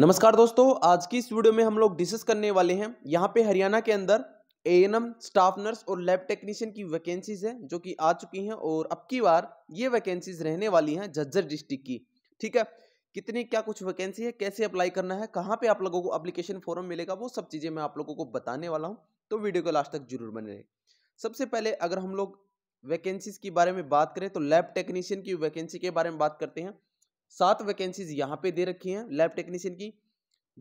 नमस्कार दोस्तों आज की इस वीडियो में हम लोग डिस्कस करने वाले हैं यहाँ पे हरियाणा के अंदर ए स्टाफ नर्स और लैब टेक्नीशियन की वैकेंसीज हैं जो कि आ चुकी हैं और अब की बार ये वैकेंसीज रहने वाली हैं झज्जर डिस्ट्रिक्ट की ठीक है कितनी क्या कुछ वैकेंसी है कैसे अप्लाई करना है कहाँ पे आप लोगों को अप्लीकेशन फॉर्म मिलेगा वो सब चीज़ें मैं आप लोगों को बताने वाला हूँ तो वीडियो को लास्ट तक जरूर बने रहे सबसे पहले अगर हम लोग वैकेंसीज के बारे में बात करें तो लैब टेक्नीशियन की वैकेंसी के बारे में बात करते हैं सात वैकेंसीज यहाँ पे दे रखी हैं लैब टेक्नीशियन की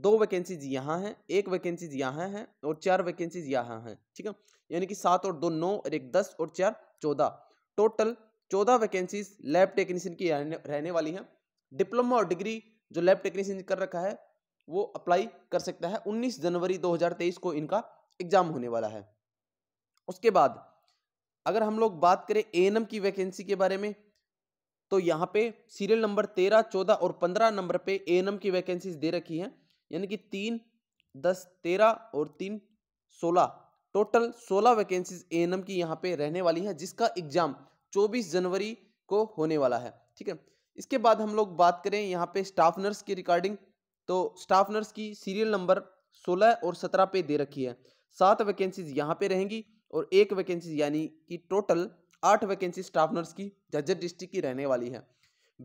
दो वैकेंसीज यहाँ हैं एक वैकेंसीज यहाँ हैं और चार वैकेंसीज यहाँ हैं ठीक है यानी कि सात और दो नौ और एक दस और चार चौदह टोटल चौदह वैकेंसीज लैब टेक्नीशियन की रहने वाली हैं डिप्लोमा और डिग्री जो लैब टेक्नीशियन कर रखा है वो अप्लाई कर सकता है उन्नीस जनवरी दो को इनका एग्जाम होने वाला है उसके बाद अगर हम लोग बात करें एएनएम की वैकेंसी के बारे में तो यहाँ पे सीरियल नंबर तेरह चौदह और पंद्रह नंबर पे ए एन एम की वैकेंसीज दे रखी हैं यानी कि तीन दस तेरह और तीन सोलह टोटल सोलह वैकेंसीज ए एन एम की यहाँ पे रहने वाली है जिसका एग्जाम चौबीस जनवरी को होने वाला है ठीक है इसके बाद हम लोग बात करें यहाँ पे स्टाफ नर्स की रिकॉर्डिंग तो स्टाफ नर्स की सीरियल नंबर सोलह और सत्रह पे दे रखी है सात वैकेंसीज यहाँ पे रहेंगी और एक वैकेंसी यानी कि टोटल आठ वैकेंसी स्टाफ नर्स की झज्जर डिस्ट्रिक्ट की रहने वाली है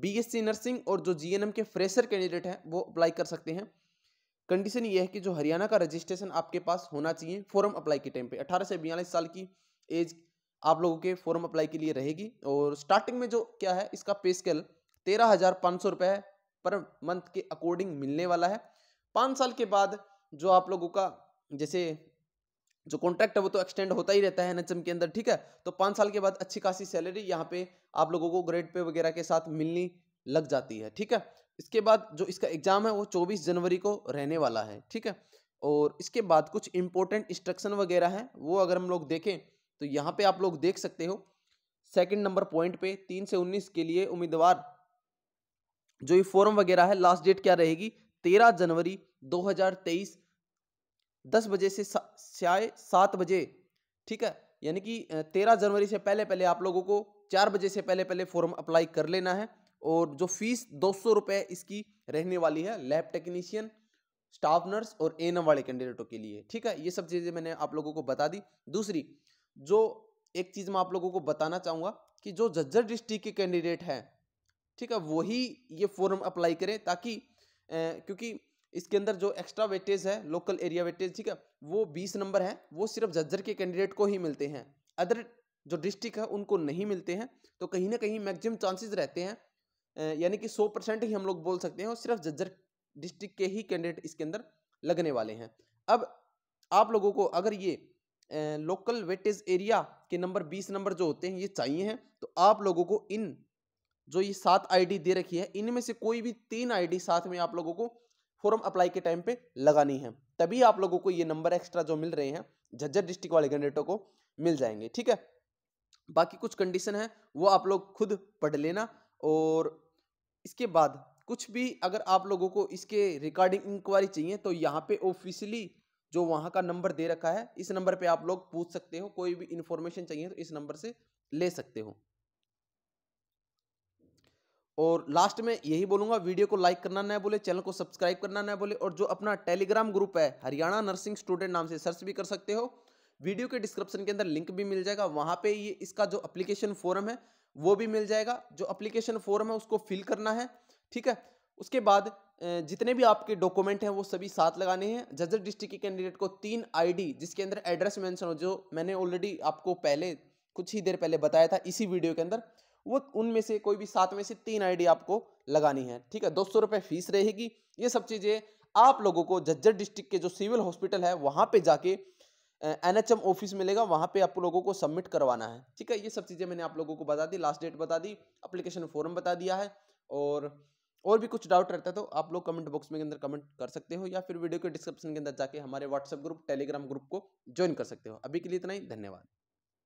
बीएससी नर्सिंग और जो जीएनएम के फ्रेशर कैंडिडेट हैं वो अप्लाई कर सकते हैं कंडीशन ये है कि जो हरियाणा का रजिस्ट्रेशन आपके पास होना चाहिए फॉर्म अप्लाई के टाइम पे 18 से बयालीस साल की एज आप लोगों के फॉर्म अप्लाई के लिए रहेगी और स्टार्टिंग में जो क्या है इसका पे स्केल तेरह हज़ार पाँच सौ रुपये पर मंथ के अकॉर्डिंग मिलने वाला है पाँच साल के बाद जो आप लोगों का जैसे जो कॉन्ट्रैक्ट है वो तो एक्सटेंड होता ही रहता है एनएचएम के अंदर ठीक है तो पाँच साल के बाद अच्छी खासी सैलरी यहाँ पे आप लोगों को ग्रेड पे वगैरह के साथ मिलनी लग जाती है ठीक है इसके बाद जो इसका एग्ज़ाम है वो चौबीस जनवरी को रहने वाला है ठीक है और इसके बाद कुछ इंपॉर्टेंट इंस्ट्रक्शन वगैरह हैं वो अगर हम लोग देखें तो यहाँ पे आप लोग देख सकते हो सेकेंड नंबर पॉइंट पे तीन से उन्नीस के लिए उम्मीदवार जो ये फॉर्म वगैरह है लास्ट डेट क्या रहेगी तेरह जनवरी तेईस दस बजे से साय सात बजे ठीक है यानी कि तेरह जनवरी से पहले पहले आप लोगों को चार बजे से पहले पहले फॉर्म अप्लाई कर लेना है और जो फीस दो सौ रुपये इसकी रहने वाली है लैब टेक्नीशियन स्टाफ नर्स और एनम वाले कैंडिडेटों के लिए ठीक है ये सब चीज़ें मैंने आप लोगों को बता दी दूसरी जो एक चीज़ मैं आप लोगों को बताना चाहूँगा कि जो झज्जर डिस्ट्रिक्ट के कैंडिडेट हैं ठीक है वही ये फॉर्म अप्लाई करें ताकि ए, क्योंकि इसके अंदर जो एक्स्ट्रा वेटेज है लोकल एरिया वेटेज ठीक है वो बीस नंबर है वो सिर्फ झज्जर के कैंडिडेट को ही मिलते हैं अदर जो डिस्ट्रिक्ट है उनको नहीं मिलते हैं तो कहीं ना कहीं मैक्सिमम चांसेस रहते हैं यानी कि सौ परसेंट ही हम लोग बोल सकते हैं और सिर्फ झज्जर डिस्ट्रिक्ट के ही कैंडिडेट इसके अंदर लगने वाले हैं अब आप लोगों को अगर ये लोकल वेटेज एरिया के नंबर बीस नंबर जो होते हैं ये चाहिए हैं तो आप लोगों को इन जो ये सात आईडी दे रखी है इनमें से कोई भी तीन आईडी साथ में आप लोगों को फॉर्म अप्लाई के टाइम पे लगानी है तभी आप लोगों को ये नंबर एक्स्ट्रा जो मिल रहे हैं झज्जर डिस्ट्रिक्ट वाले कैंडिडेटों को मिल जाएंगे ठीक है बाकी कुछ कंडीशन है वो आप लोग खुद पढ़ लेना और इसके बाद कुछ भी अगर आप लोगों को इसके रिकॉर्डिंग इंक्वायरी चाहिए तो यहाँ पे ऑफिशियली जो वहाँ का नंबर दे रखा है इस नंबर पे आप लोग पूछ सकते हो कोई भी इंफॉर्मेशन चाहिए तो इस नंबर से ले सकते हो और लास्ट में यही बोलूंगा वीडियो को लाइक करना ना बोले चैनल को सब्सक्राइब करना ना बोले और जो अपना टेलीग्राम ग्रुप है हरियाणा नर्सिंग स्टूडेंट नाम से सर्च भी कर सकते हो वीडियो के डिस्क्रिप्शन के अंदर लिंक भी मिल जाएगा वहां पे ये इसका जो अप्लीकेशन फॉर्म है वो भी मिल जाएगा जो अप्लीकेशन फॉर्म है उसको फिल करना है ठीक है उसके बाद जितने भी आपके डॉक्यूमेंट हैं वो सभी साथ लगाने हैं जजर डिस्ट्रिक्ट के कैंडिडेट को तीन आईडी जिसके अंदर एड्रेस मेंशन हो जो मैंने ऑलरेडी आपको पहले कुछ ही देर पहले बताया था इसी वीडियो के अंदर वो उनमें से कोई भी सात में से तीन आईडी आपको लगानी है ठीक है दो सौ रुपये फीस रहेगी ये सब चीज़ें आप लोगों को झज्जर डिस्ट्रिक्ट के जो सिविल हॉस्पिटल है वहाँ पे जाके एन एच एम ऑफिस मिलेगा वहाँ पे आप लोगों को सबमिट करवाना है ठीक है ये सब चीज़ें मैंने आप लोगों को बता दी लास्ट डेट बता दी अप्लीकेशन फॉर्म बता दिया है और और भी कुछ डाउट रहता है तो आप लोग कमेंट बॉक्स में अंदर कमेंट कर सकते हो या फिर वीडियो के डिस्क्रिप्शन के अंदर जाके हमारे व्हाट्सएप ग्रुप टेलीग्राम ग्रुप को ज्वाइन कर सकते हो अभी के लिए इतना ही धन्यवाद